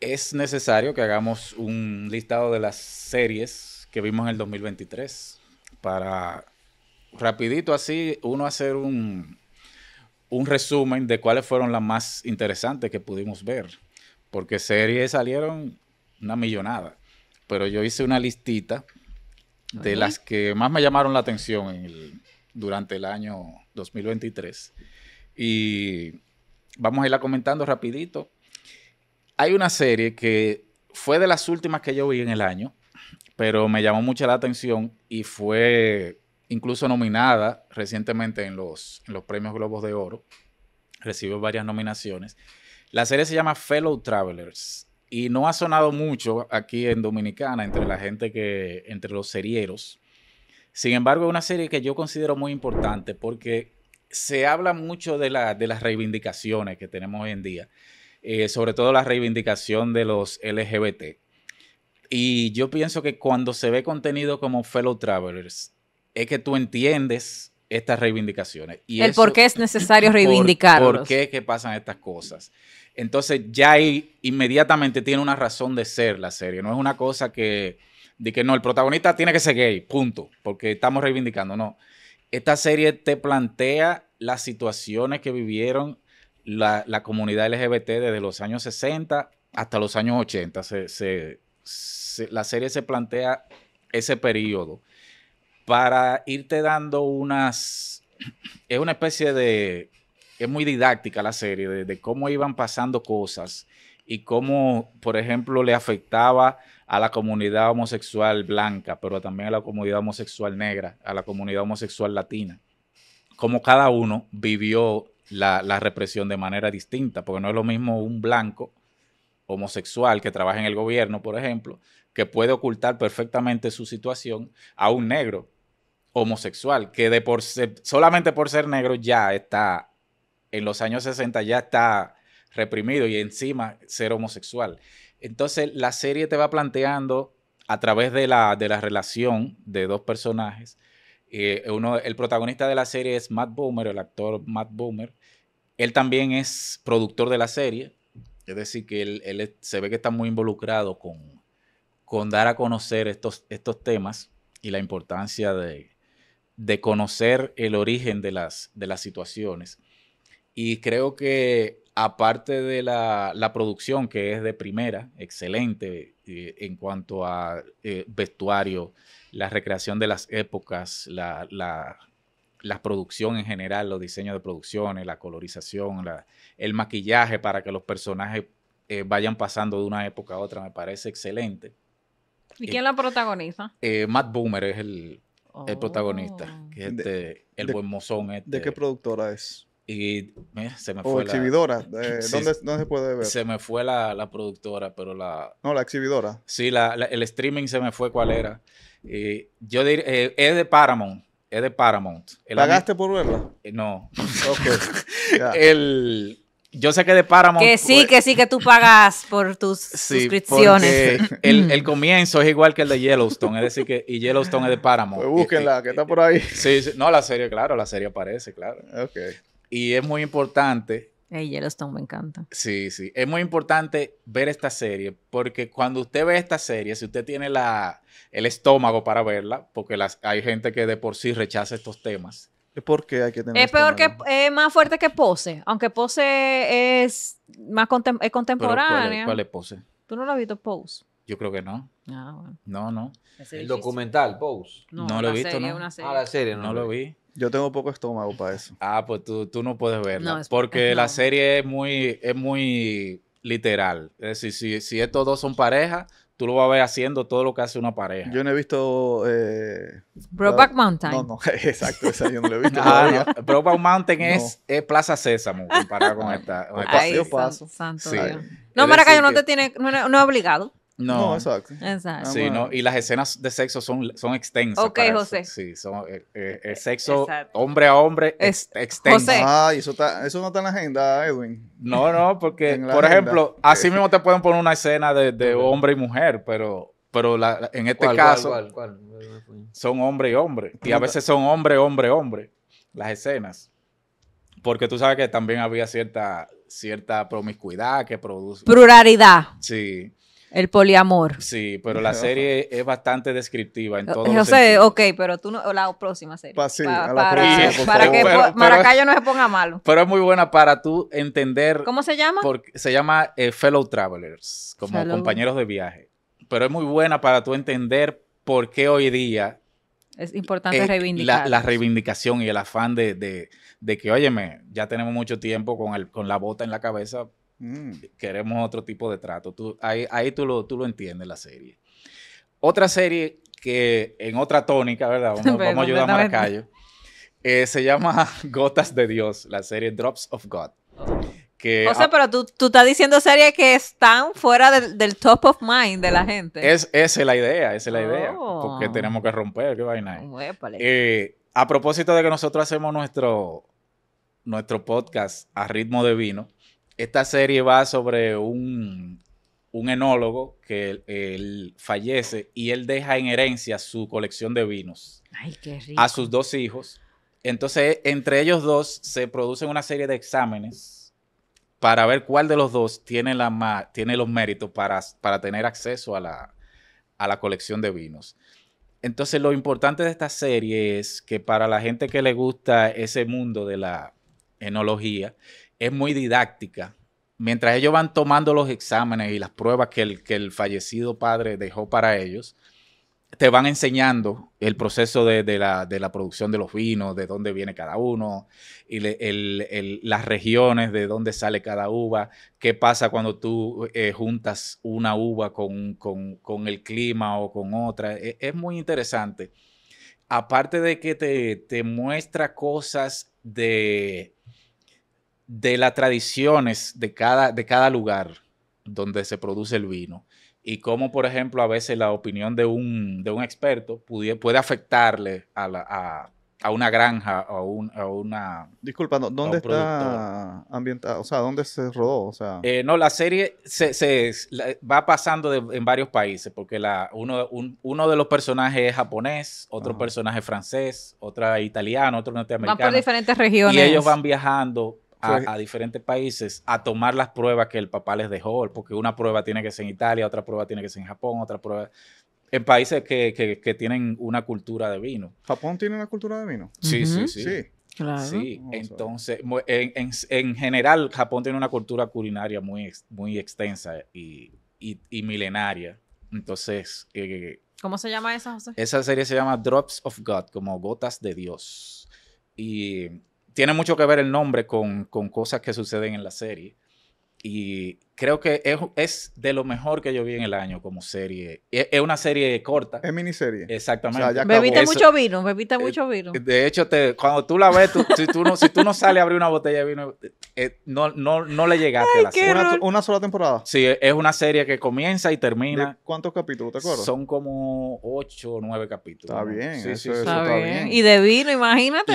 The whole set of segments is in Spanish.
Es necesario que hagamos un listado de las series que vimos en el 2023 para rapidito así uno hacer un, un resumen de cuáles fueron las más interesantes que pudimos ver, porque series salieron una millonada, pero yo hice una listita de las que más me llamaron la atención durante el año 2023. Y vamos a irla comentando rapidito. Hay una serie que fue de las últimas que yo vi en el año, pero me llamó mucho la atención y fue incluso nominada recientemente en los, en los premios Globos de Oro. Recibió varias nominaciones. La serie se llama Fellow Travelers y no ha sonado mucho aquí en Dominicana entre la gente que, entre los serieros. Sin embargo, es una serie que yo considero muy importante porque se habla mucho de, de las reivindicaciones que tenemos hoy en día, eh, sobre todo la reivindicación de los LGBT. Y yo pienso que cuando se ve contenido como Fellow Travelers, es que tú entiendes estas reivindicaciones. Y el por qué es necesario reivindicarlos. Por, qué que pasan estas cosas. Entonces ya ahí inmediatamente tiene una razón de ser la serie. No es una cosa que, de que no, el protagonista tiene que ser gay, punto, porque estamos reivindicando, no. Esta serie te plantea las situaciones que vivieron la, comunidad LGBT desde los años 60 hasta los años 80. la serie se plantea ese periodo para irte dando unas... Es una especie de... Es muy didáctica la serie de, cómo iban pasando cosas y cómo, por ejemplo, le afectaba a la comunidad homosexual blanca, pero también a la comunidad homosexual negra, a la comunidad homosexual latina. Cómo cada uno vivió la, la, represión de manera distinta, porque no es lo mismo un blanco homosexual que trabaja en el gobierno, por ejemplo, que puede ocultar perfectamente su situación a un negro homosexual, que de por ser, solamente por ser negro ya está, en los años 60 ya está reprimido y encima ser homosexual. Entonces la serie te va planteando a través de la, de la relación de dos personajes. Eh, uno, el protagonista de la serie es Matt Boomer, el actor Matt Boomer. Él también es productor de la serie, es decir, que él, se ve que está muy involucrado con, con dar a conocer estos, estos temas y la importancia de, de conocer el origen de las, de las situaciones. Y creo que aparte de la, producción, que es de primera, excelente eh, en cuanto a eh, vestuario, la recreación de las épocas, la, producción en general, los diseños de producciones, la colorización, el maquillaje para que los personajes eh, vayan pasando de una época a otra, me parece excelente. ¿Y quién la protagoniza? Matt Boomer es el el protagonista, oh. este, el buen mozón. ¿De este. qué productora es? Y se me o fue. exhibidora. Eh, la... ¿dónde, se puede ver? Se me fue la, productora, pero la. No, la exhibidora. Sí, el streaming se me fue cuál era. Y yo diría, eh, es de Paramount. Es de Paramount. ¿Pagaste por verla? no. Ok. el, yo sé que de páramo Que sí, que sí, que tú pagas por tus sí, suscripciones. El, mm. el, comienzo es igual que el de Yellowstone, es decir, que y Yellowstone es de páramo Pues búsquenla, que está por ahí. Sí, sí, no, la serie, claro, la serie aparece, claro. Ok. Y es muy importante. Hey, Yellowstone me encanta. Sí, sí. Es muy importante ver esta serie, porque cuando usted ve esta serie, si usted tiene la, el estómago para verla, porque las, hay gente que de por sí rechaza estos temas es porque hay que tener. Es peor que es más fuerte que pose. Aunque pose es más contemporáneo. contemporánea. ¿cuál, es, pose? Tú no lo has visto pose. Yo creo que no. Ah, no, no. El documental, Pose. No, lo he visto, serie, ¿no? Ah, la serie, no, lo vi. Yo tengo poco estómago para eso. Ah, pues tú, no puedes verla. porque la serie es muy, es muy literal. Es decir, si, si estos dos son pareja, tú lo vas a ver haciendo todo lo que hace una pareja. Yo no he visto... Eh, Brokeback Mountain. No, no, exacto, esa yo no lo he visto. ah, no. Mountain es, es, Plaza Sésamo comparado con ah. esta. Con Santo No, Maracay, no te tiene, no es obligado. No, exacto. Ah, sí, no, y las escenas de sexo son, son extensas. Ok, José. Sí, son eh, eh, eh, el sexo hombre a hombre es extenso. Ah, eso, eso no está en la agenda, Edwin. No, no, porque, por ejemplo, así mismo te pueden poner una escena de, hombre y mujer, pero pero en este caso son hombre y hombre. Y a veces son hombre, hombre, hombre las escenas. Porque tú sabes que también había cierta, cierta promiscuidad que produce. Pluralidad. Sí. El poliamor. Sí, pero la serie es bastante descriptiva en todo. Yo sé, ok, pero tú no, la próxima serie. para, que Maracayo no se ponga malo. Pero es muy buena para tú entender. ¿Cómo se llama? se llama eh, Fellow Travelers, como compañeros de viaje. Pero es muy buena para tú entender por qué hoy día es importante eh, reivindicar. La, reivindicación y el afán de, de, que, óyeme, ya tenemos mucho tiempo con, el, con la bota en la cabeza, Mm. Queremos otro tipo de trato. ahí tú, lo, entiendes la serie. Otra serie que en otra tónica, ¿verdad? Vamos, a ayudar a Marcayo. Eh, se llama Gotas de Dios, la serie Drops of God. Que, o sea, pero tú, estás diciendo series que están fuera del top of mind de la mm. gente. Es, esa es la idea, esa es la idea. Oh. Porque tenemos que romper, eh, a propósito de que nosotros hacemos nuestro, nuestro podcast a ritmo de vino, esta serie va sobre un, enólogo que él, fallece y él deja en herencia su colección de vinos a sus dos hijos. Entonces, entre ellos dos se producen una serie de exámenes para ver cuál de los dos tiene, la tiene los méritos para, para tener acceso a la, a la colección de vinos. Entonces, lo importante de esta serie es que para la gente que le gusta ese mundo de la enología, es muy didáctica. Mientras ellos van tomando los exámenes y las pruebas que el, que el fallecido padre dejó para ellos, te van enseñando el proceso de, la, de, la, producción de los vinos, de dónde viene cada uno, y las regiones de dónde sale cada uva, qué pasa cuando tú eh, juntas una uva con, con, con, el clima o con otra. Es, es muy interesante. Aparte de que te, te muestra cosas de, de las tradiciones de cada, de cada lugar donde se produce el vino y cómo, por ejemplo, a veces la opinión de un, experto puede, puede afectarle a, una granja o a una... Disculpa, ¿dónde está O sea, ¿dónde se rodó? Eh, no, la serie se, va pasando en varios países, porque la, uno, un, uno de los personajes es japonés, otro personaje francés, otro italiano, otro norteamericano. Van por diferentes regiones. Y ellos van viajando pues a, diferentes países a tomar las pruebas que el papá les dejó, porque una prueba tiene que ser en Italia, otra prueba tiene que ser en Japón, otra prueba en países que, que, tienen una cultura de vino. ¿Japón tiene una cultura de vino? Sí, sí, sí. sí. Claro. Sí, entonces, en, en, en, general, Japón tiene una cultura culinaria muy, muy extensa y, y, y milenaria. Entonces, eh, ¿cómo se llama esa, José? Esa serie se llama Drops of God, como gotas de Dios. Y tiene mucho que ver el nombre con, con cosas que suceden en la serie. Y creo que es, de lo mejor que yo vi en el año como serie. Es, una serie corta. Es miniserie. Exactamente. bebiste mucho vino, bebiste eh, mucho vino. De hecho, cuando tú la ves, si, tú no, si tú sales a abrir una botella de vino, eh, no, no, no le llegaste a la serie. Una, sola temporada? Sí, e, es una serie que comienza y termina. ¿Cuántos capítulos, te acuerdas? Son como ocho o nueve capítulos. Está bien, sí, sí, eso, está, bien. Y de vino, imagínate,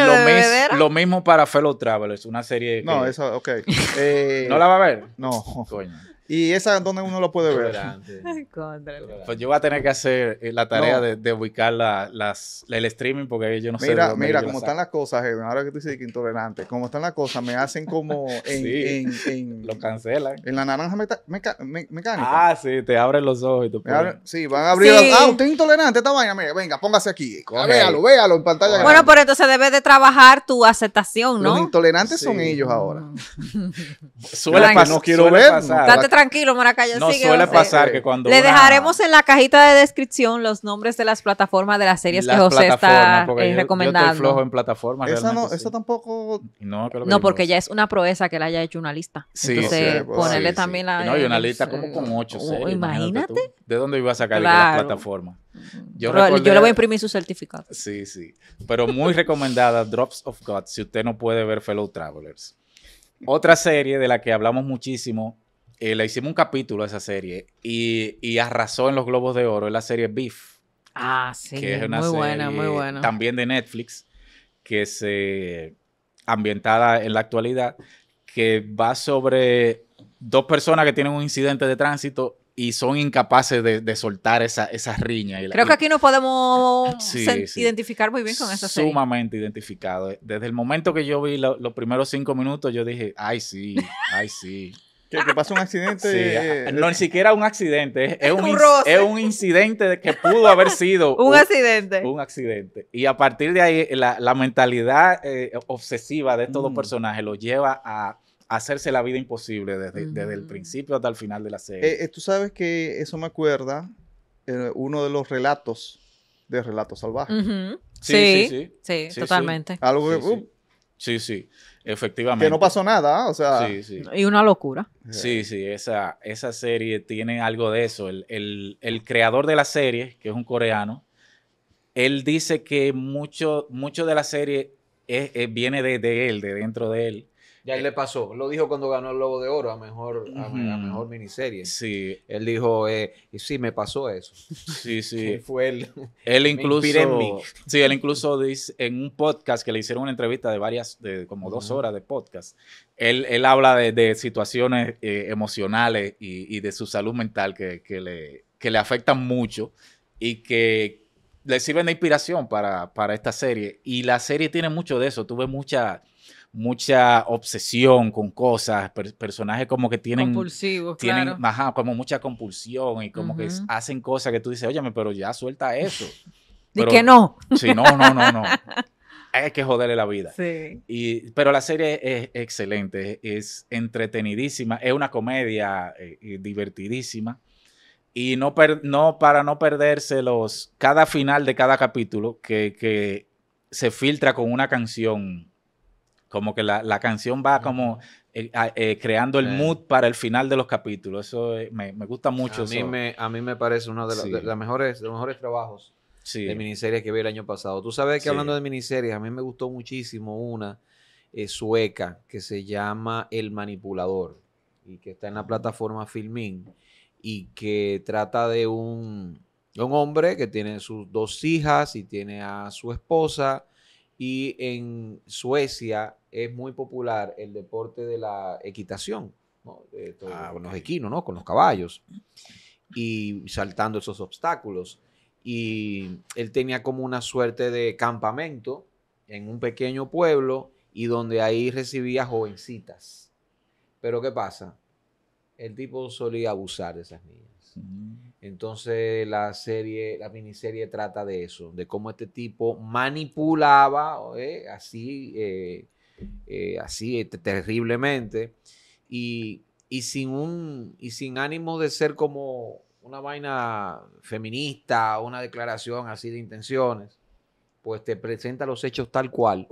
lo, mismo para Fellow Travelers, una serie No, eso, ok. Eh, ¿No la va a ver? No. Coño. Y esa es donde uno lo puede ver. pues yo voy a tener que hacer eh, la tarea de, ubicar la, las, el streaming porque yo no sé. Mira, como están las cosas, Edwin, ahora que tú dices que intolerante, como están las cosas, me hacen como en. sí, en, lo cancelan. En la naranja me meca mecánica. Ah, sí, te abren los ojos y tú Sí, van a abrir. Sí. Ah, usted es intolerante esta vaina, mira, venga, póngase aquí. Ah, véalo, véalo en pantalla. Bueno, por pero entonces debes de trabajar tu aceptación, ¿no? Los intolerantes son ellos ahora. suele no quiero ver tranquilo, Maracayo, No suele pasar que cuando. Le dejaremos en la cajita de descripción los nombres de las plataformas de las series que José está eh, recomendando. Yo, flojo en plataformas. no, tampoco. No, porque ya es una proeza que le haya hecho una lista. Sí, Entonces, ponerle también la. No, y una lista como con ocho. Series, imagínate. ¿De dónde iba a sacar la las plataformas? Yo, yo, le voy a imprimir su certificado. Sí, sí. Pero muy recomendada, Drops of God, si usted no puede ver Fellow Travelers. Otra serie de la que hablamos muchísimo eh, le hicimos un capítulo a esa serie y, arrasó en los Globos de Oro, es la serie Beef. Ah, sí, que es una muy buena, muy buena. También de Netflix, que se eh, ambientada en la actualidad, que va sobre dos personas que tienen un incidente de tránsito y son incapaces de, soltar esa, riña. Y Creo que aquí nos podemos identificar muy bien con esa serie. Sumamente identificado. Desde el momento que yo vi los primeros cinco minutos, yo dije, ay sí, ay sí que, pasa un accidente. Eh, eh, no, ni siquiera un accidente, es, un, es un incidente que pudo haber sido. un, accidente. Un accidente. Y a partir de ahí, la, mentalidad eh, obsesiva de estos dos mm. personajes los lleva a hacerse la vida imposible desde, el mm. principio hasta el final de la serie. Tú sabes que eso me acuerda uno de los relatos de Relatos Salvajes. sí, sí, sí, totalmente. Algo que, Sí, sí. Uh. Efectivamente. Que no pasó nada, ¿ah? o sea. Y una locura. Sí, sí, esa, esa serie tiene algo de eso. El, el, creador de la serie, que es un coreano, él dice que mucho, mucho de la serie viene de, de, él, de dentro de él, ya le pasó. Lo dijo cuando ganó el Lobo de Oro a mejor, mejor miniserie. Sí. Él dijo, eh, y sí, me pasó eso. Sí, sí. fue él. Él incluso. en Sí, él incluso dice en un podcast que le hicieron una entrevista de varias, de como dos horas de podcast. Él, habla de, situaciones eh, emocionales y, de su salud mental que, le, le afectan mucho y que le sirven de inspiración para, para esta serie. Y la serie tiene mucho de eso. Tuve mucha mucha obsesión con cosas, personajes como que tienen... Compulsivos, tienen, Ajá, como mucha compulsión y como que hacen cosas que tú dices, óyeme, pero ya suelta eso. ¿De y que no. Sí, no, no, no, no. Hay que joderle la vida. Sí. pero la serie es excelente, es entretenidísima, es una comedia eh, eh, divertidísima. Y no, no, para no perderse los, cada final de cada capítulo que, que se filtra con una canción como que la, canción va como eh, eh, creando el mood para el final de los capítulos. Eso eh, me, gusta mucho. A mí, Me, a mí me parece uno de, los, mejores, mejores trabajos de miniseries que vi el año pasado. Tú sabes que hablando de miniseries, a mí me gustó muchísimo una sueca que se llama El Manipulador y que está en la plataforma Filmin y que trata de un, un hombre que tiene sus dos hijas y tiene a su esposa y en Suecia es muy popular el deporte de la equitación, ah, con los equinos, ¿no? con los caballos, y saltando esos obstáculos. Y él tenía como una suerte de campamento en un pequeño pueblo y donde ahí recibía jovencitas. Pero ¿qué pasa? El tipo solía abusar de esas niñas. Mm. Entonces la serie, la miniserie trata de eso, de cómo este tipo manipulaba ¿eh? así eh, eh, así eh, terriblemente y, y, sin un, y sin ánimo de ser como una vaina feminista, o una declaración así de intenciones, pues te presenta los hechos tal cual.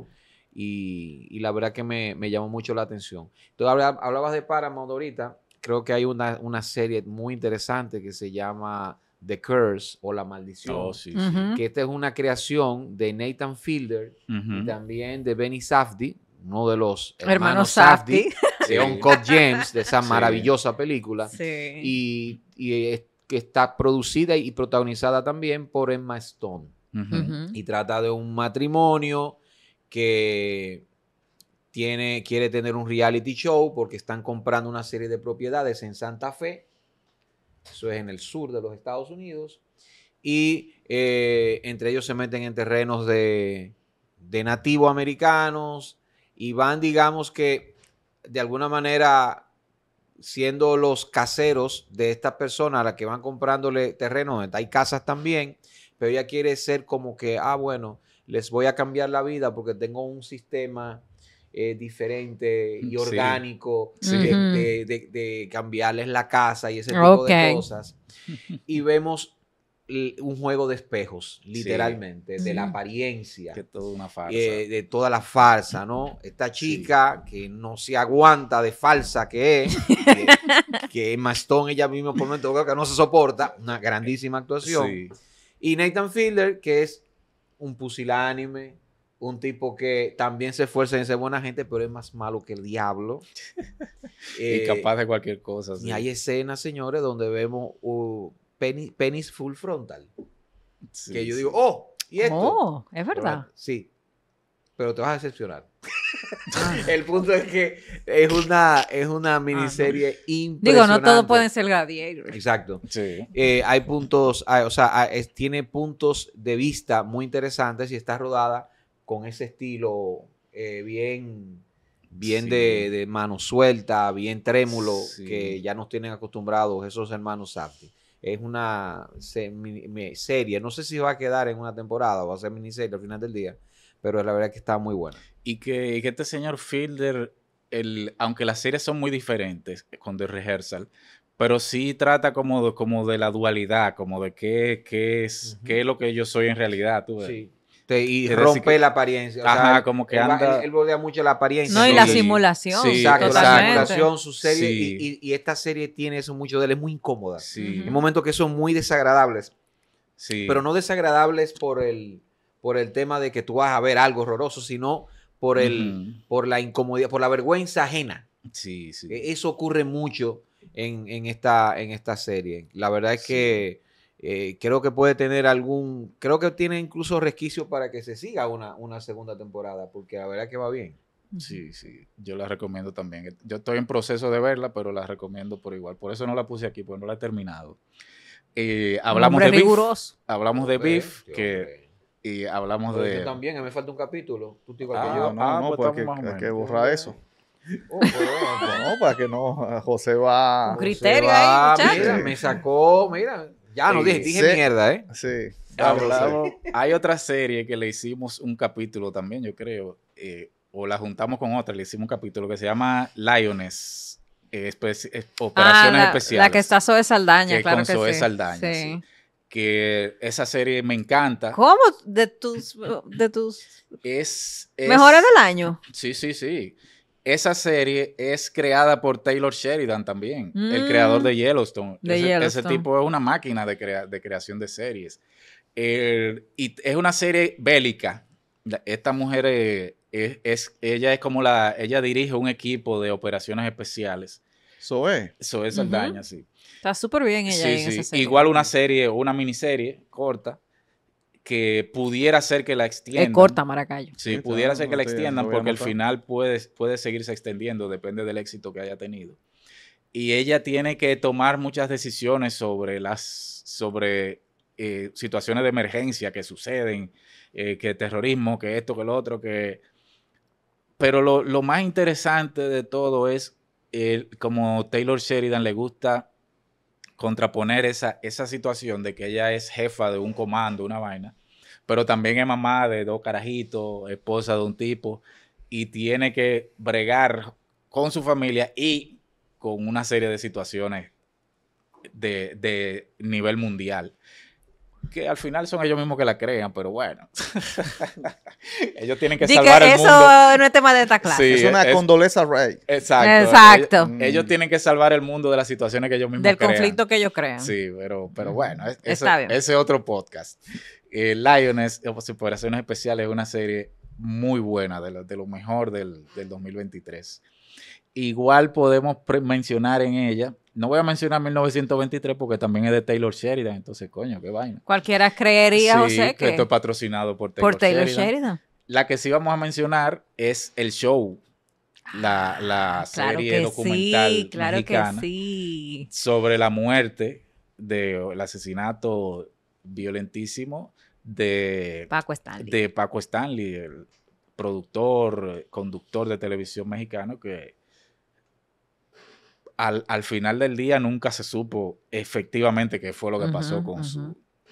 Y, la verdad que me, me, llamó mucho la atención. Entonces hablabas de Paramount ahorita, creo que hay una, una serie muy interesante que se llama The Curse o La Maldición, oh, que esta es una creación de Nathan Fielder y también de Benny Safdie, uno de los hermanos, Safdie, de James, de esa maravillosa película. Y, que está producida y protagonizada también por Emma Stone. Y trata de un matrimonio que tiene, quiere tener un reality show porque están comprando una serie de propiedades en Santa Fe, eso es en el sur de los Estados Unidos, y eh, entre ellos se meten en terrenos de, de americanos, y van, digamos que, de alguna manera siendo los caseros de esta persona a la que van comprándole terreno, hay casas también, pero ella quiere ser como que, ah, bueno, les voy a cambiar la vida porque tengo un sistema eh, diferente y orgánico De, cambiarles la casa y ese tipo de cosas. Y vemos un juego de espejos, literalmente, de la apariencia. Que toda una farsa. Eh, de toda la farsa, ¿no? Esta chica que no se aguanta de falsa que es, que, es Mastón ella misma por momento que no se soporta, una grandísima actuación. Y Nathan Fielder, que es un pusilánime, un tipo que también se esfuerza en ser buena gente, pero es más malo que el diablo. y capaz de cualquier cosa. Y hay escenas, señores, donde vemos uh, penis, full frontal. que yo digo, oh, y esto. Oh, es verdad. sí, pero te vas a decepcionar. Ah. el punto es que es una, es una ah, miniserie impresionante. Digo, no todos pueden ser gladiators. Exacto. Sí. Eh, hay puntos, o sea, tiene puntos de vista muy interesantes y está rodada con ese estilo eh, bien, bien de, de, mano suelta, bien trémulo, que ya nos tienen acostumbrados esos hermanos Sartre es una serie. No sé si va a quedar en una temporada o va a ser miniserie al final del día, pero la verdad que está muy buena. Y que, este señor Fielder, el, aunque las series son muy diferentes con The Rehearsal, pero sí trata como de, como de la dualidad, como de qué, es, qué es lo que yo soy en realidad. ¿tú Sí. Este, y rompe la apariencia. ajá, como que anda. Él, bordea mucho la apariencia. No, y la simulación. exacto, la simulación, su serie. Y, esta serie tiene eso mucho de él, es muy incómoda. Sí. Hay momentos que son muy desagradables. Sí. Pero no desagradables por el, por el tema de que tú vas a ver algo horroroso, sino por, el, por la incomodidad, por la vergüenza ajena. Sí, sí. E, eso ocurre mucho en esta, en esta serie. La verdad es que eh, creo que puede tener algún, creo que tiene incluso resquicio para que se siga una, una segunda temporada, porque la verdad que va bien. Sí, sí, yo la recomiendo también. Yo estoy en proceso de verla, pero la recomiendo por igual. Por eso no la puse aquí, porque no la he terminado. Eh, hablamos, de beef, hablamos de Beef, que... y hablamos de. Yo también, me falta un capítulo. Ah, ah, No, no, pues pues hay que borrar eso. Oh, pues, no, para que no, José va. Un criterio ahí, Mira, me sacó, mira. Ya no dije, dije mierda, ¿eh? Sí. Hablamos, hay otra serie que le hicimos un capítulo también, yo creo, eh, o la juntamos con otra, le hicimos un capítulo que se llama Lioness, eh, ah, Operaciones Especiales. La que está Zoe Saldaña, que claro con que Zoe Saldaña, sí. Que esa serie me encanta. ¿Cómo? De tus... De tus... es... Mejores del año. Sí, sí, sí esa serie es creada por Taylor Sheridan también, el creador mm. de Yellowstone. De ese, tipo es una máquina de, creación de series. y es una serie bélica. Esta mujer es, ella es como la, ella dirige un equipo de operaciones especiales. Zoe. Zoe Saldaña, sí. Está súper bien ella en Esa serie. Igual una serie, una miniserie corta que pudiera ser que la extienda, Es corta Maracayo. Sí, pudiera ser que la extiendan porque el final puede, puede seguirse extendiendo, depende del éxito que haya tenido. Y ella tiene que tomar muchas decisiones sobre las sobre eh, situaciones de emergencia que suceden, eh, que terrorismo, que esto, que lo otro, que... Pero lo, más interesante de todo es, como Taylor Sheridan le gusta contraponer esa, esa situación de que ella es jefa de un comando, una vaina, pero también es mamá de dos carajitos, esposa de un tipo, y tiene que bregar con su familia y con una serie de situaciones de, de nivel mundial que al final son ellos mismos que la crean, pero bueno. ellos tienen que salvar que el eso mundo. Eso no es tema de esta clase. Sí, es una condoleza Rey. Exacto. Exacto. Mm. Ellos, tienen que salvar el mundo de las situaciones que ellos mismos Del crean. Del conflicto que ellos crean. Sí, pero, pero bueno, ese, es otro podcast. Eh, Lioness, Operaciones eh, pues, Especiales, es una serie muy buena, de lo, de lo mejor del, del 2023 igual podemos mencionar en ella. No voy a mencionar 1923 porque también es de Taylor Sheridan, entonces coño, qué vaina. Cualquiera creería, o José, que, esto es patrocinado por Taylor, Sheridan. La que sí vamos a mencionar es el show, la, ah, la serie documental sí, claro que sí. sobre la muerte de el asesinato violentísimo de Paco Stanley, de Paco Stanley el productor, conductor de televisión mexicano que al, final del día nunca se supo efectivamente qué fue lo que pasó con,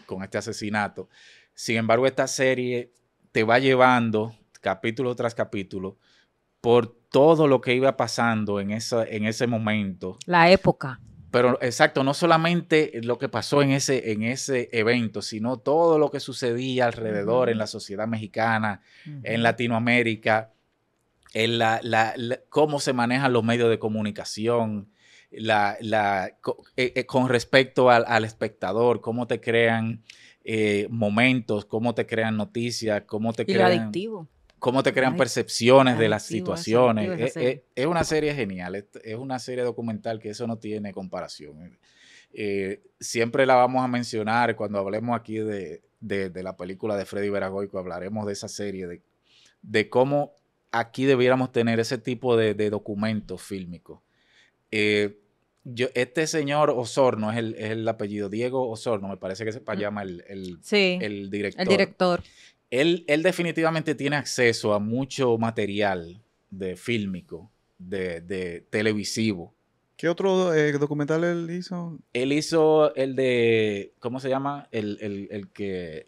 con este asesinato. Sin embargo, esta serie te va llevando capítulo tras capítulo por todo lo que iba pasando en, esa, en ese momento. La época. Pero exacto, no solamente lo que pasó en ese, en ese evento, sino todo lo que sucedía alrededor en la sociedad mexicana, en Latinoamérica, en la, cómo se manejan los medios de comunicación, la, la eh, eh, con respecto al, espectador, cómo te crean eh, momentos, cómo te crean noticias, cómo te crean... Cómo te crean percepciones de las situaciones. Es, una serie genial, es, una serie documental que eso no tiene comparación. siempre la vamos a mencionar cuando hablemos aquí de, la película de Freddy Veragoico, hablaremos de esa serie, de, cómo aquí debiéramos tener ese tipo de, de documentos fílmicos eh, yo, este señor Osorno es el, apellido, Diego Osorno, me parece que se llama el, el, el director. director. Él, él, definitivamente tiene acceso a mucho material de fílmico, de, televisivo. ¿Qué otro eh, documental él hizo? Él hizo el de, ¿cómo se llama? El, que...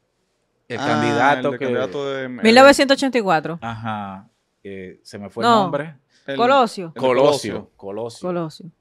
El ah, candidato de... 1984. Ajá. se me fue el nombre. Colosio. Colosio. Colosio. Colosio.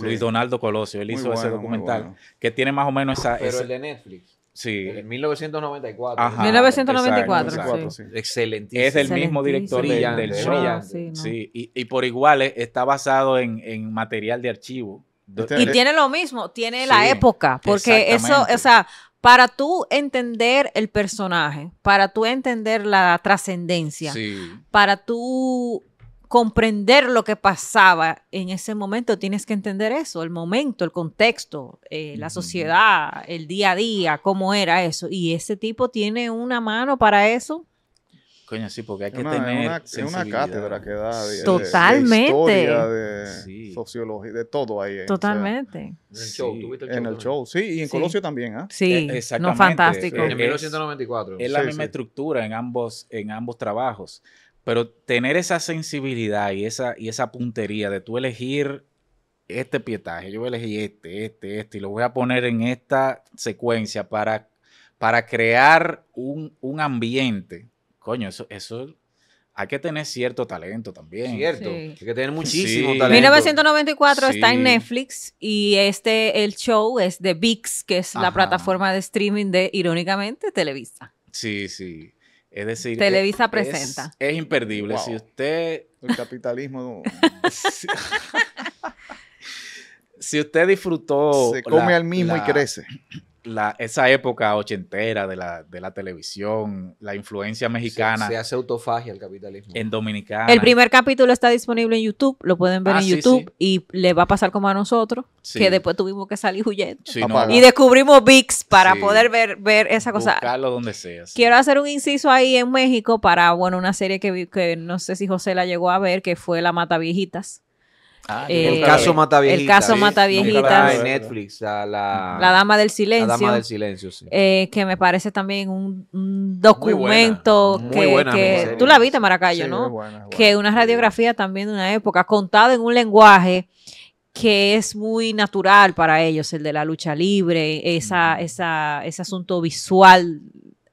Luis Donaldo Colosio, él hizo ese documental que tiene más o menos esa... Pero el de Netflix. Sí. En 1994. Ajá, 1994. excelente Excelentísimo. Es el mismo director del show. sí, Y, por igual eh, está basado en, material de archivo. Este y tiene lo mismo, tiene la época, porque eso, o sea, para tú entender el personaje, para tú entender la trascendencia, para tú comprender lo que pasaba en ese momento, tienes que entender eso, el momento, el contexto, eh, la sociedad, el día a día, cómo era eso. Y ese tipo tiene una mano para eso. Coño, sí, porque hay que tener. es una cátedra que da. De, Totalmente. historia, de sociología, de todo ahí. Eh, Totalmente. en el show, sí, y en Colosio también, ¿ah? Sí, eh, exactamente. No fantástico. En 1994. Es, es la misma estructura en ambos, en ambos trabajos. Pero tener esa sensibilidad y esa, y esa puntería de tú elegir este pietaje, yo voy a este, este, este, y lo voy a poner en esta secuencia para, para crear un, ambiente. Coño, eso, eso hay que tener cierto talento también. Cierto. Hay que tener muchísimo sí. talento. 1994 está en Netflix y este, el show es de VIX, que es la plataforma de streaming de, irónicamente, Televisa. Sí, sí. Es decir, Televisa presenta. Es, imperdible. Si usted. El capitalismo. si usted disfrutó. Se come al mismo y crece esa época ochentera de la, televisión, la influencia mexicana. Se, hace autofagia el capitalismo. En Dominicana. El primer capítulo está disponible en YouTube, lo pueden ver ah, en YouTube y le va a pasar como a nosotros, que después tuvimos que salir huyendo. y descubrimos VIX para poder ver, ver esa cosa. Buscarlo donde sea. Quiero hacer un inciso ahí en México para, bueno, una serie que, que no sé si José la llegó a ver, que fue La Mata Viejitas Ah, el caso Mata viejitas, El caso Mata Viejita. Ah, en Netflix, la, Dama del Silencio. La Dama del Silencio, sí. Eh, que me parece también un, documento que, tú la viste, Maracayo, ¿no? que una radiografía también de una época, contada en un lenguaje que es muy natural para ellos, el de la lucha libre, ese asunto visual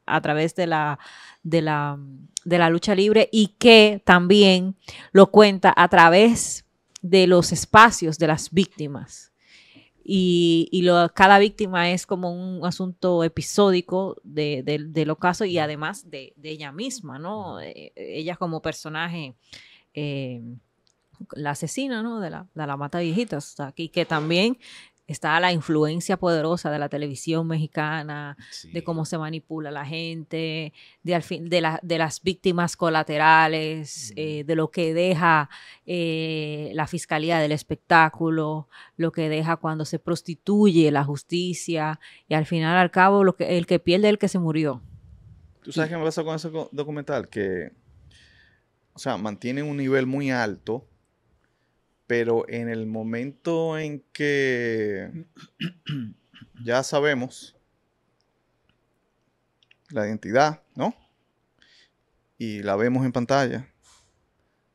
a través de la, de la lucha libre y que también lo cuenta a través de los espacios de las víctimas. Y, cada víctima es como un asunto episódico de, de, del ocaso y además de, ella misma, ¿no? Eh, ella como personaje, eh, la asesina, ¿no? De la, de la mata viejitas, aquí que también está la influencia poderosa de la televisión mexicana, de cómo se manipula la gente, de, al fin, de, las víctimas colaterales, eh, de lo que deja eh, la fiscalía del espectáculo, lo que deja cuando se prostituye la justicia y al final al cabo lo que, el que pierde es el que se murió. ¿Tú sabes qué me pasó con ese documental? Que, o sea, mantiene un nivel muy alto pero en el momento en que ya sabemos la identidad, ¿no? Y la vemos en pantalla,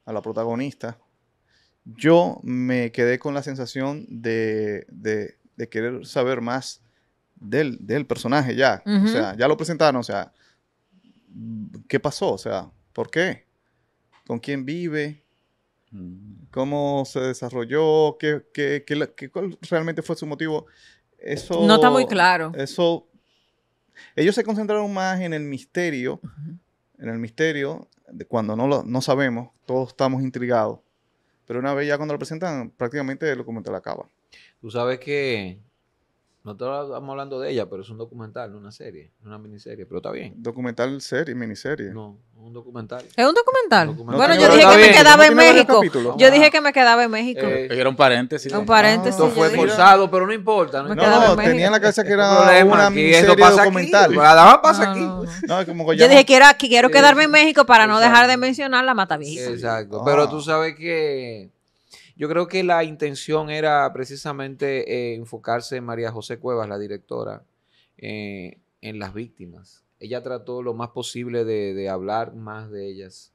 a la protagonista, yo me quedé con la sensación de, querer saber más del, personaje ya. O sea, ya lo presentaron, o sea, ¿qué pasó? O sea, ¿por qué? ¿Con quién vive? Mm. cómo se desarrolló, qué, qué, qué, cuál realmente fue su motivo. Eso, no está muy claro. Eso, ellos se concentraron más en el misterio, en el misterio, de cuando no, lo, no sabemos, todos estamos intrigados. Pero una vez ya cuando lo presentan, prácticamente el la acaba. Tú sabes que no estamos hablando de ella, pero es un documental, no una serie, una miniserie, pero está bien. Documental, serie, miniserie. No, un documental. ¿Es un documental? bueno, yo, dije ah. que, me quedaba en México. Yo dije que me quedaba en México. Era un paréntesis. Un paréntesis. No, esto fue forzado, pero no importa. No, no tenía en la cabeza este que era una miniserie documental. Pues, no, más pasa aquí. yo dije que quiero quedarme en México para no dejar de mencionar la Mata Exacto, pero tú sabes que yo creo que la intención era precisamente eh, enfocarse María José Cuevas, la directora, eh, en las víctimas. Ella trató lo más posible de, hablar más de ellas.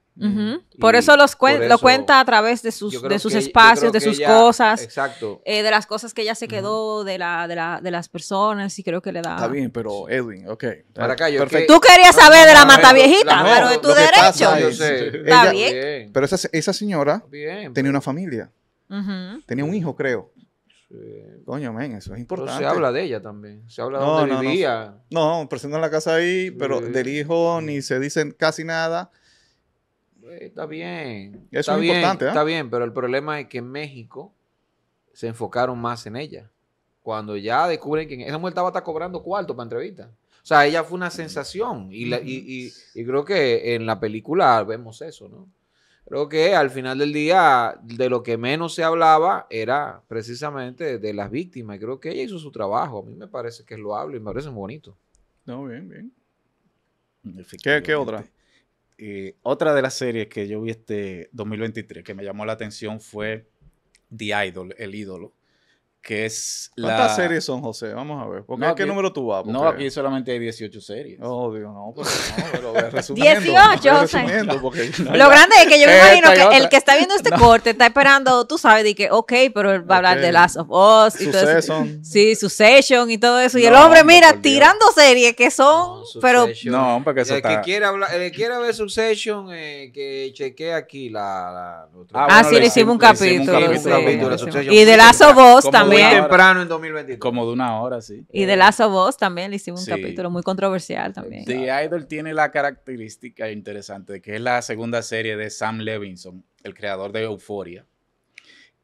Por eso los lo cuenta a través de sus, de sus espacios, de sus cosas. Exacto. Eh, de las cosas que ella se quedó de, la, de, la, de, las personas y creo que le da. Está bien, pero Edwin, ok. Para acá, yo Perfecto. Tú querías saber de la mata viejita, pero de tu derecho. está bien. Pero esa, señora tenía pues. una familia. Tenía un hijo, creo. Coño, men, eso es importante. se habla de ella también. Se habla de no, no, vivía. No, la casa ahí, pero del hijo ni se dice casi nada. Eh, está bien. Eso es importante, ¿eh? Está bien, pero el problema es que en México se enfocaron más en ella. Cuando ya descubren que esa mujer estaba hasta cobrando cuarto para entrevista. O sea, ella fue una sensación. y creo que en la película vemos eso, ¿no? creo que al final del día de lo que menos se hablaba era precisamente de las víctimas. Creo que ella hizo su trabajo. A mí me parece que lo loable y me parece muy bonito. No, bien, bien. ¿Qué, otra? Eh, otra de las series que yo vi este 2023 que me llamó la atención fue The Idol, El Ídolo que es la... ¿Cuántas series son, José? Vamos a ver. Porque no, ¿Qué número tú vas? No, aquí solamente hay 18 series. Oh, no, 18, José! Lo grande es que yo me eh, imagino que el que está viendo este corte está esperando, tú sabes, de que, ok, pero él va a hablar de Last of Us. Y Todo eso. Sí, Succession y todo eso. Y el hombre, mira, tirando series que son, pero... No, hombre, que eso el Que quiere hablar, el que quiera ver Succession, eh, que chequee aquí la... ah, sí, le hicimos un capítulo. Y de Last of Us también temprano en 2023. Como de una hora, sí. Y de Lazo voz también le hicimos un capítulo muy controversial también. The Idol tiene la característica interesante de que es la segunda serie de Sam Levinson, el creador de Euphoria.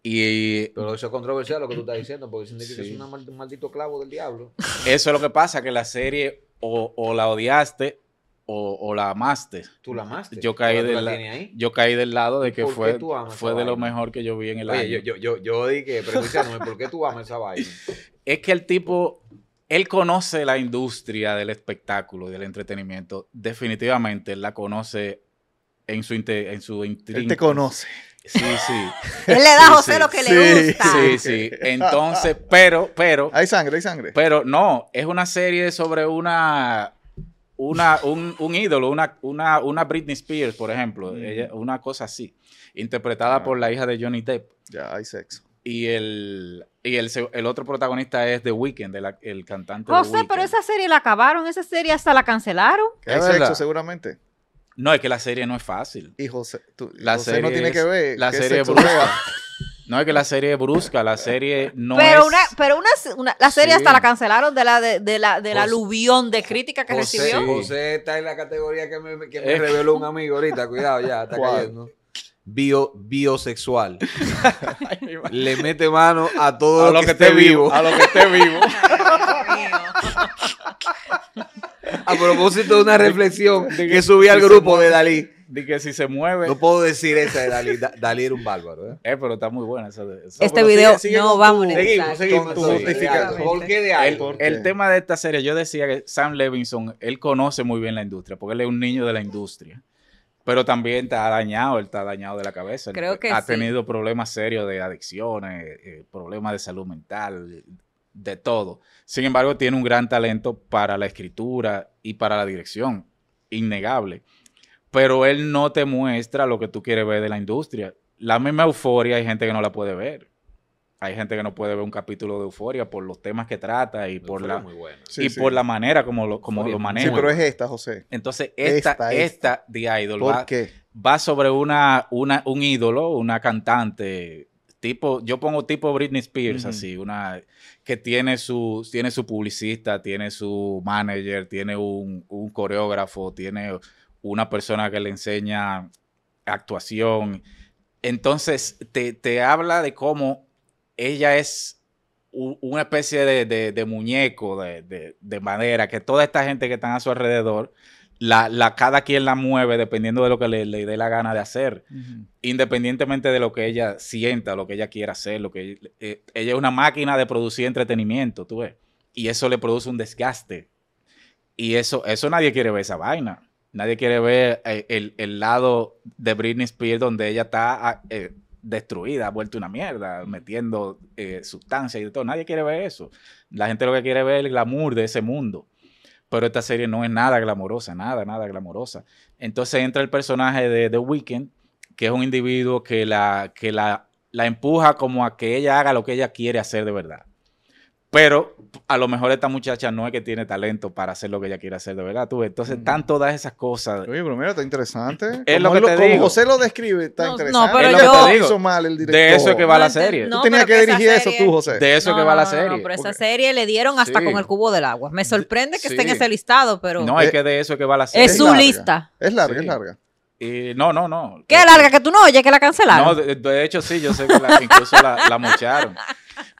Y, Pero eso es controversial lo que tú estás diciendo, porque que es un maldito clavo del diablo. Eso es lo que pasa, que la serie o, o la odiaste o, la amaste. Tú la amaste. Yo caí, del, yo caí del lado de que fue, fue de lo mejor que yo vi en el año. Yo, yo, yo, yo dije, preguntándome, ¿por qué tú amas esa vaina? Es que el tipo, él conoce la industria del espectáculo y del entretenimiento. Definitivamente él la conoce en su, en su Él te conoce. Sí, sí. Él le da a José lo que le gusta. Sí, sí. Entonces, pero, pero. Hay sangre, hay sangre. Pero no, es una serie sobre una una, un, un, ídolo, una, una, Britney Spears, por ejemplo, mm. una cosa así, interpretada por la hija de Johnny Depp. Ya, hay sexo. Y el, y el, otro protagonista es The Weeknd, el, cantante. José, pero esa serie la acabaron, esa serie hasta la cancelaron. Hay sexo, seguramente. No, es que la serie no es fácil. Y José, tú, la serie no tiene que ver. La serie es brusca. No es que la serie es brusca, la serie no pero es... Una, pero una, la serie hasta la cancelaron de la, de, la, la aluvión de crítica que recibió. José está en la categoría que me, que me eh. reveló un amigo ahorita, cuidado ya, está cayendo. Bio, biosexual. Le mete mano a todo a lo, que, esté A lo que esté vivo. A propósito de una reflexión que, subí al grupo de Dalí. De que si se mueve. No puedo decir esa de Dalí. Dalí era un bárbaro. ¿eh? ¿eh? pero está muy buena esa. De, este video no vamos. a Seguimos, seguimos. de El, tema de esta serie, yo decía que Sam Levinson, él conoce muy bien la industria, porque él es un niño de la industria. Pero también está dañado, él está dañado de la cabeza. Creo que ha tenido problemas serios de adicciones, eh, problemas de salud mental, de todo. Sin embargo, tiene un gran talento para la escritura y para la dirección, innegable. Pero él no te muestra lo que tú quieres ver de la industria. La misma euforia hay gente que no la puede ver. Hay gente que no puede ver un capítulo de euforia por los temas que trata y, por la, y por la manera como lo, como lo maneja. Sí, pero es esta, José. Entonces, esta, esta, de Idol va, va sobre una, una, un ídolo, una cantante tipo, yo pongo tipo Britney Spears, así, una que tiene su, tiene su publicista, tiene su manager, tiene un, coreógrafo, tiene una persona que le enseña actuación. Entonces, te, habla de cómo ella es una especie de, muñeco de, de, madera, que toda esta gente que están a su alrededor la, cada quien la mueve dependiendo de lo que le, dé la gana de hacer, independientemente de lo que ella sienta, lo que ella quiera hacer, lo que eh, ella es una máquina de producir entretenimiento, tú ves, y eso le produce un desgaste. Y eso, eso nadie quiere ver esa vaina. Nadie quiere ver eh, el, lado de Britney Spears donde ella está ah, eh, destruida, destruida, vuelto una mierda, metiendo sustancias y todo. Nadie quiere ver eso. La gente lo que quiere ver es el glamour de ese mundo pero esta serie no es nada glamorosa, nada, nada glamorosa. Entonces entra el personaje de The Weeknd, que es un individuo que la, que la, la empuja como a que ella haga lo que ella quiere hacer de verdad. Pero a lo mejor esta muchacha no es que tiene talento para hacer lo que ella quiere hacer, de verdad. Tú Entonces, están todas esas cosas. Oye, pero mira, está interesante. Es como lo que te José lo describe, está interesante. No, pero yo... lo digo. hizo mal el director. De eso es que va la serie. tú tenías que dirigir eso tú, José. De eso es que va la serie. No, pero esa serie le dieron hasta con el cubo del agua. Me sorprende que esté en ese listado, pero. No, es eh, que de eso es que va la serie. Es su lista. Es larga, es larga. Eh, no, no, no. ¿Qué eh, larga? Que tú no oyes que la cancelaron. No, de, hecho sí, yo sé que incluso la, mocharon.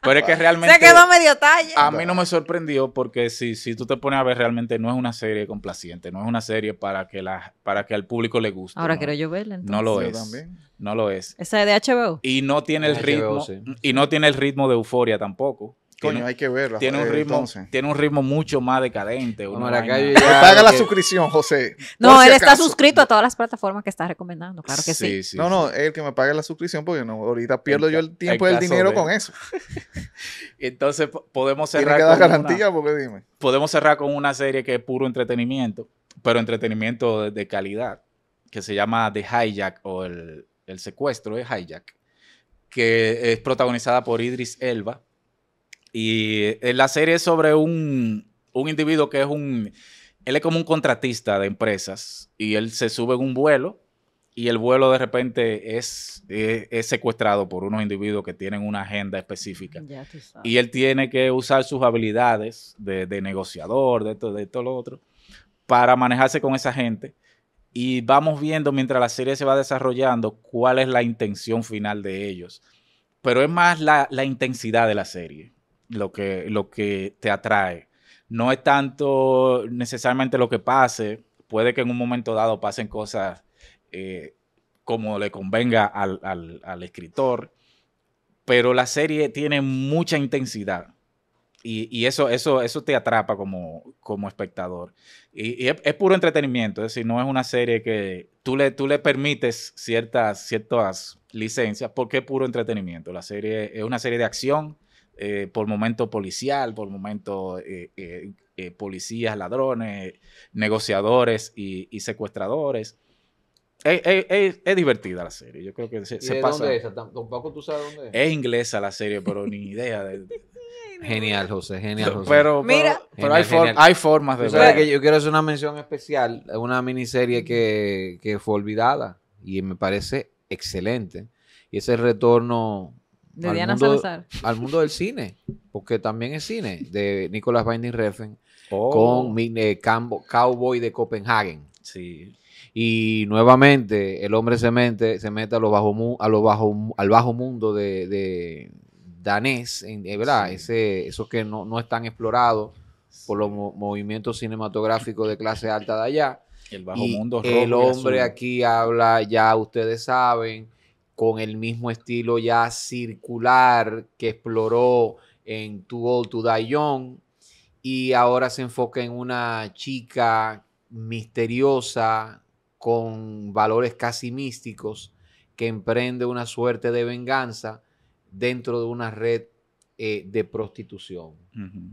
Pero es que realmente. Se quedó medio talle. A mí no me sorprendió porque si, si tú te pones a ver, realmente no es una serie complaciente, no es una serie para que, la, para que al público le guste. Ahora quiero yo verla. No lo es. No lo es. Esa es de HBO. Y no tiene el ritmo. Y no tiene el ritmo de euforia tampoco tiene, hay que Tiene un, eh, ritmo, tiene un ritmo mucho más decadente. Uno paga la suscripción, José. No, él está suscrito a todas las plataformas que está recomendando, claro que sí. no, no, él que me pague la suscripción porque no, ahorita pierdo yo el tiempo y el dinero con eso. entonces podemos cerrar. Tiene garantía porque dime. Podemos cerrar con una serie que es puro entretenimiento, pero entretenimiento de, calidad, que se llama The Hijack o el, el secuestro de Hijack, que es protagonizada por Idris Elba y eh, la serie es sobre un, individuo que es un... Él es como un contratista de empresas y él se sube en un vuelo y el vuelo de repente es, eh, secuestrado por unos individuos que tienen una agenda específica. Y él tiene que usar sus habilidades de, negociador, de esto, de esto, lo otro, para manejarse con esa gente. Y vamos viendo mientras la serie se va desarrollando cuál es la intención final de ellos. Pero es más la, la intensidad de la serie lo que, lo que te atrae. No es tanto necesariamente lo que pase, puede que en un momento dado pasen cosas eh, como le convenga al, escritor, pero la serie tiene mucha intensidad. Y, eso, eso, eso te atrapa como, como espectador. Y, es, puro entretenimiento, es decir, no es una serie que tú le, tú le permites ciertas, ciertas licencias porque es puro entretenimiento. La serie es una serie de acción, eh, por momento policial, por momento eh, eh, policías, ladrones, negociadores y, secuestradores. Es, divertida la serie. Yo creo es Tampoco tú sabes dónde es. inglesa la serie, pero ni idea de. Genial, José, genial, José. Pero, Mira. hay, formas de ver. yo quiero hacer una mención especial una miniserie que, que fue olvidada y me parece excelente. Y ese retorno de al Diana mundo, Salazar. Al mundo del cine, porque también es cine, de Nicolas Binding Refn, oh. con eh, Cowboy de Copenhagen. Sí. Y nuevamente el hombre se mete, se mete a lo bajo, a bajo, al bajo mundo de, danés, eh, ¿verdad? Ese, eso que no, no es tan explorado por los movimientos cinematográficos de clase alta de allá. El bajo mundo. El hombre aquí habla, ya ustedes saben, con el mismo estilo ya circular que exploró en Too Old to Die Young y ahora se enfoca en una chica misteriosa con valores casi místicos que emprende una suerte de venganza dentro de una red eh, de prostitución.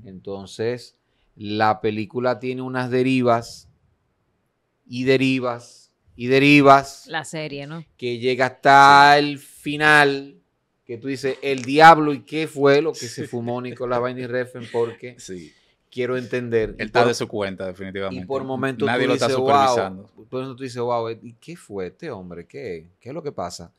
Entonces, la película tiene unas derivas y derivas y derivas. La serie, ¿no? Que llega hasta el final, que tú dices, el diablo y qué fue lo que se fumó Nicolás y Reffen, porque sí. quiero entender. El está de su cuenta, definitivamente. Y por momentos Nadie lo está supervisando. tú dices, wow, eh, ¿y qué fue este hombre? ¿Qué, qué es lo que pasa?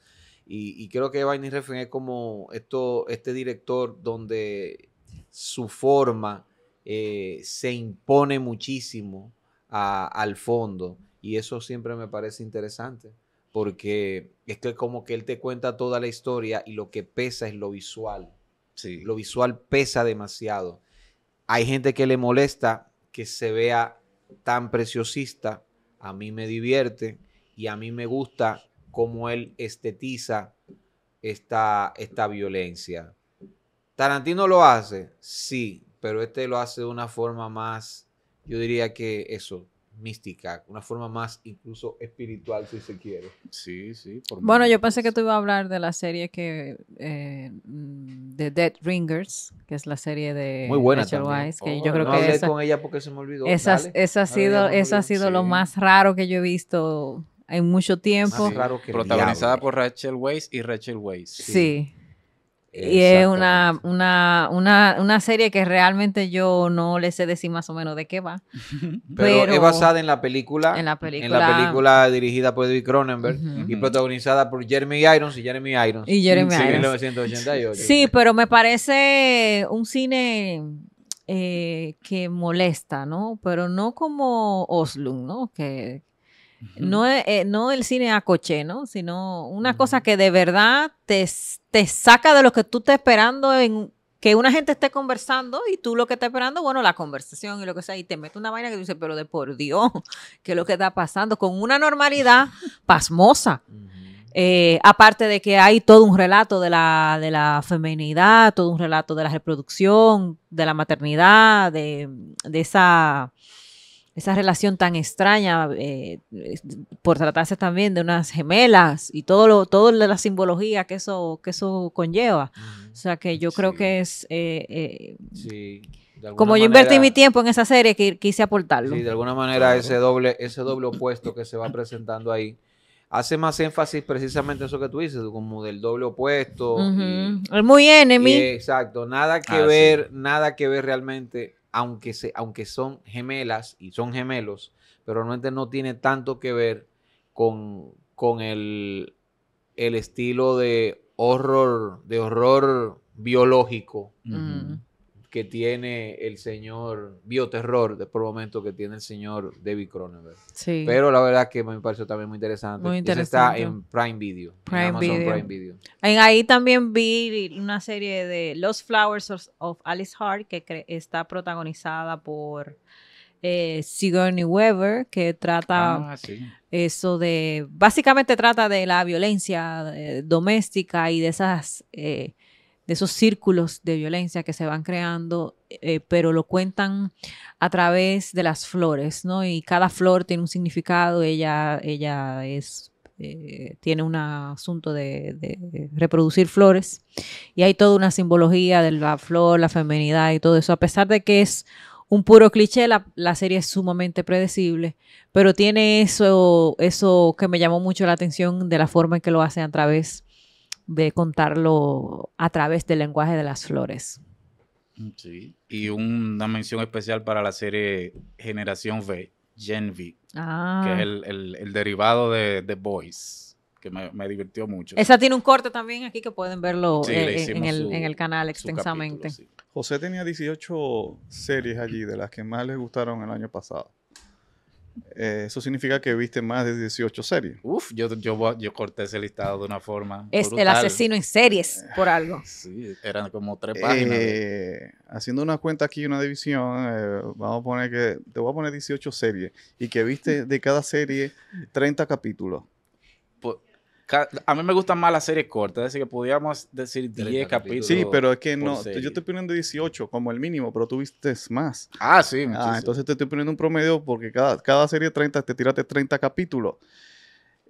Y, creo que Baini Reffen es como esto, este director donde su forma eh, se impone muchísimo al fondo y eso siempre me parece interesante, porque es que como que él te cuenta toda la historia y lo que pesa es lo visual. Sí. Lo visual pesa demasiado. Hay gente que le molesta que se vea tan preciosista. A mí me divierte y a mí me gusta cómo él estetiza esta, esta violencia. Tarantino lo hace, sí, pero este lo hace de una forma más, yo diría que eso, mística, una forma más incluso espiritual, si se quiere. Sí, sí. bueno, yo pensé que tú ibas a hablar de la serie que de eh, mm, Dead Ringers, que es la serie de Muy Rachel Weisz, que oh, yo creo no que hablé esa, con ella porque se me olvidó. Esa, ha sido, esa ha sido lo más raro que yo he visto en mucho tiempo. Más que Protagonizada por Rachel Weisz y Rachel Weisz. sí. Y es una, serie que realmente yo no le sé decir más o menos de qué va. Pero, es basada en la película. En la película. dirigida por David Cronenberg y protagonizada por Jeremy Irons y Jeremy Irons. Y Jeremy sí, 1988. Sí, pero me parece un cine eh, que molesta, ¿no? Pero no como Oslo ¿no? Que, no, eh, eh, no el cine a coche, ¿no? Sino una cosa que de verdad te, saca de lo que tú estás esperando en que una gente esté conversando y tú lo que estás esperando, bueno, la conversación y lo que sea, y te mete una vaina que dice pero de por Dios, ¿qué es lo que está pasando? Con una normalidad pasmosa. Eh, aparte de que hay todo un relato de la, de feminidad, todo un relato de la reproducción, de la maternidad, de esa esa relación tan extraña, eh, por tratarse también de unas gemelas y todo lo, de la simbología que eso, que eso conlleva. o sea que yo creo que es... Eh, eh, como yo invertí mi tiempo en esa serie, que quise aportarlo. Sí, de alguna manera ese, doble, ese doble opuesto que se va presentando ahí hace más énfasis precisamente eso que tú dices, como del doble opuesto. Uh Muy enemigo exacto, nada que ah, ver, nada que ver realmente aunque, se, aunque son gemelas y son gemelos, pero realmente no tiene tanto que ver con, con el, el estilo de horror, de horror biológico que tiene el señor bioterror de por momento que tiene el señor David Cronenberg. Sí. Pero la verdad que me pareció también muy interesante. Muy interesante. está en Prime Video. Prime en Video. En ahí también vi una serie de Los Flowers of, Alice Hart que está protagonizada por eh, Sigourney Weber. que trata ah, eso de, básicamente trata de la violencia eh, doméstica y de esas eh, esos círculos de violencia que se van creando, eh, pero lo cuentan a través de las flores, ¿no? Y cada flor tiene un significado, ella, ella es eh, tiene un asunto de, reproducir flores y hay toda una simbología de la flor, la feminidad y todo eso, a pesar de que es un puro cliché, la, serie es sumamente predecible, pero tiene eso, eso que me llamó mucho la atención de la forma en que lo hace a través de contarlo a través del lenguaje de las flores. Sí, y una mención especial para la serie Generación V, Gen V, que es ah. el, derivado de The Voice, Boys, que me, divirtió mucho. Esa tiene un corte también aquí que pueden verlo eh, en, el, canal extensamente. José tenía 18 series allí, de las que más les gustaron el año pasado. Eh, eso significa que viste más de 18 series. Uf, yo, yo, corté ese listado de una forma. Es este, el asesino en series, por algo. Sí, eran como tres páginas. Eh, haciendo una cuenta aquí, una división, eh, vamos a poner que te voy a poner 18 series y que viste de cada serie 30 capítulos. A mí me gustan más las series cortas, así que podíamos decir 10 capítulos. Sí, pero es que no, yo estoy poniendo 18 como el mínimo, pero tú viste más. Ah, sí. Ah, entonces te estoy poniendo un promedio porque cada, cada serie de 30, te tiraste 30 capítulos.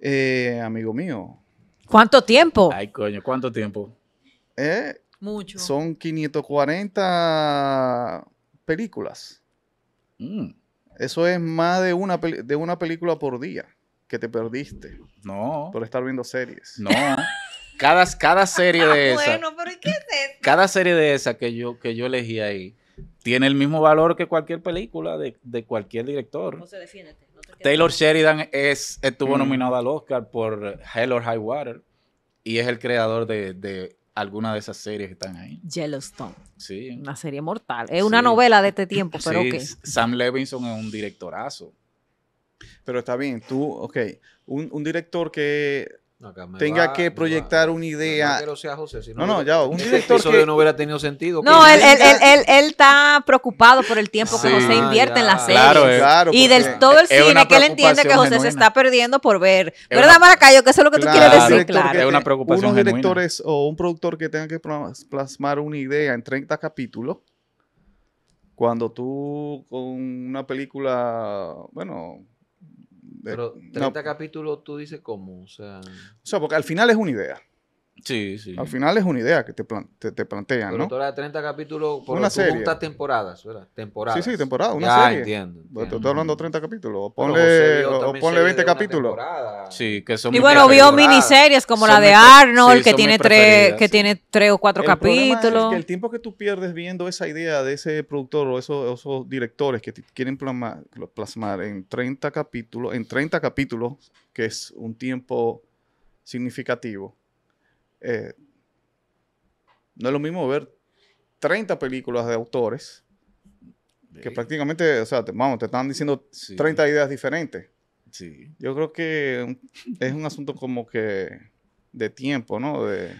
Eh, amigo mío. ¿Cuánto tiempo? Ay, coño, ¿cuánto tiempo? Eh, Mucho. Son 540 películas. Mm. Eso es más de una, de una película por día que te perdiste. No. Por estar viendo series. No. ¿eh? Cada, cada serie de ah, esas. Cada serie de esas que yo, que yo elegí ahí tiene el mismo valor que cualquier película de, cualquier director. No se defiende. Taylor Sheridan es, estuvo mm. nominado al Oscar por Hell or High Water y es el creador de, de alguna de esas series que están ahí. Yellowstone. Sí. Una serie mortal. Es una novela de este tiempo, pero que Sam Levinson es un directorazo. Pero está bien, tú, ok, un, director que tenga que proyectar una idea. No, no, sea José, sino no, no, ya, un director que no hubiera tenido sentido. No, él, está preocupado por el tiempo que José ah, invierte en la serie. Claro, eh. claro, y del todo el cine que él entiende que José se está perdiendo por ver. ¿Verdad, Maracayo? Que eso es lo que tú quieres decir, claro. Es una preocupación Unos directores o un productor que tenga que plasmar una idea en 30 capítulos, cuando tú con una película, bueno, pero 30 eh, capítulos tú dices cómo, o O sea, porque al final es una idea. Sí, sí. Al final es una idea que te, te, plantean, ¿no? de 30 capítulos por una serie. Juntas temporadas, ¿verdad? Temporadas. Sí, sí, temporada, una serie. entiendo. entiendo. Te estoy hablando de 30 capítulos. Ponle, o ponle 20 capítulos. Sí, que son Y bueno, vio miniseries como la de Arnold, que, tiene tres, que tiene tres o cuatro capítulos. Es que el tiempo que tú pierdes viendo esa idea de ese productor o esos, directores que quieren plasmar, plasmar en 30 capítulos, en 30 capítulos, que es un tiempo significativo eh, no es lo mismo ver 30 películas de autores que prácticamente, te, están diciendo 30 ideas diferentes. Yo creo que es un asunto como que de tiempo, ¿no? De...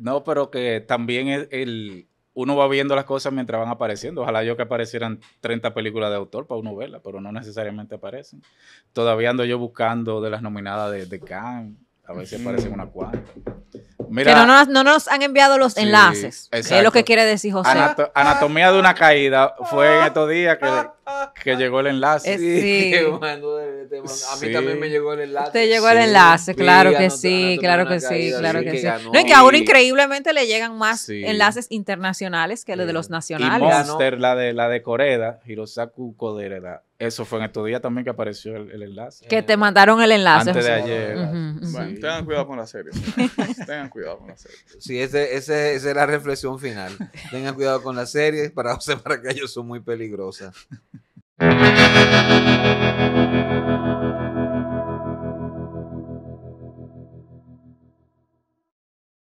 no, pero que también el, uno va viendo las cosas mientras van apareciendo. Ojalá yo que aparecieran 30 películas de autor para uno verlas, pero no necesariamente aparecen. Todavía ando yo buscando de las nominadas de, de Cannes a ver si aparecen una cuarta. Pero no, nos han enviado los enlaces. Es lo que quiere decir José. Anatomía de una caída fue en ah. estos días que ah que llegó el enlace. sí. A mí también me llegó el enlace. Te llegó el enlace, claro que sí, claro que sí, claro que, sí. No, que ahora increíblemente le llegan más enlaces internacionales que los de los nacionales. Y Monster, la de, la de Coreda, Hirosaku Kodereda. Eso fue en estos días también que apareció el, enlace. Que te mandaron el enlace. Antes de ayer. tengan cuidado con la serie. tengan cuidado con la serie. Sí, ese, esa es la reflexión final. tengan cuidado con las series para, para que ellos son muy peligrosas. Thank you.